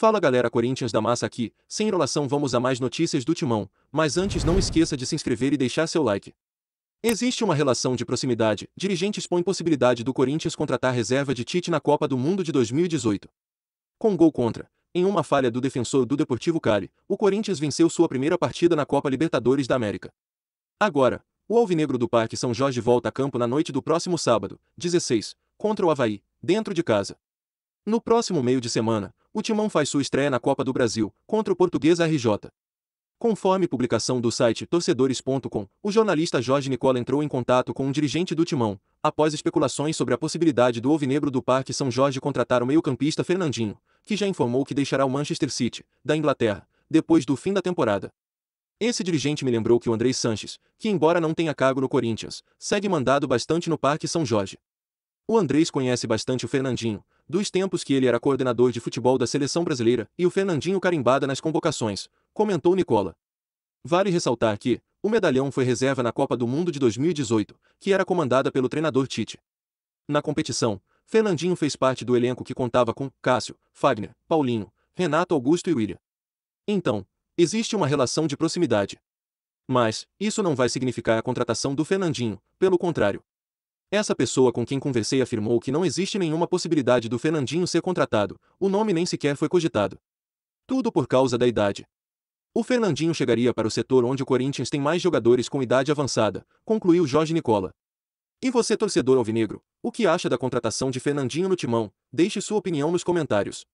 Fala galera Corinthians da massa aqui, sem enrolação vamos a mais notícias do Timão, mas antes não esqueça de se inscrever e deixar seu like. Existe uma relação de proximidade, Dirigente expõe possibilidade do Corinthians contratar reserva de Tite na Copa do Mundo de 2018. Com gol contra, em uma falha do defensor do Deportivo Cali, o Corinthians venceu sua primeira partida na Copa Libertadores da América. Agora, o Alvinegro do Parque São Jorge volta a campo na noite do próximo sábado, 16, contra o Havaí, dentro de casa. No próximo meio de semana, o Timão faz sua estreia na Copa do Brasil, contra o português RJ. Conforme publicação do site torcedores.com, o jornalista Jorge Nicola entrou em contato com um dirigente do Timão, após especulações sobre a possibilidade do ovinegro do Parque São Jorge contratar o meio-campista Fernandinho, que já informou que deixará o Manchester City, da Inglaterra, depois do fim da temporada. Esse dirigente me lembrou que o Andrei Sanches, que embora não tenha cargo no Corinthians, segue mandado bastante no Parque São Jorge. O Andrés conhece bastante o Fernandinho, dos tempos que ele era coordenador de futebol da seleção brasileira e o Fernandinho carimbada nas convocações, comentou Nicola. Vale ressaltar que, o medalhão foi reserva na Copa do Mundo de 2018, que era comandada pelo treinador Tite. Na competição, Fernandinho fez parte do elenco que contava com Cássio, Fagner, Paulinho, Renato Augusto e William. Então, existe uma relação de proximidade. Mas, isso não vai significar a contratação do Fernandinho, pelo contrário, essa pessoa com quem conversei afirmou que não existe nenhuma possibilidade do Fernandinho ser contratado, o nome nem sequer foi cogitado. Tudo por causa da idade. O Fernandinho chegaria para o setor onde o Corinthians tem mais jogadores com idade avançada, concluiu Jorge Nicola. E você, torcedor alvinegro, o que acha da contratação de Fernandinho no timão? Deixe sua opinião nos comentários.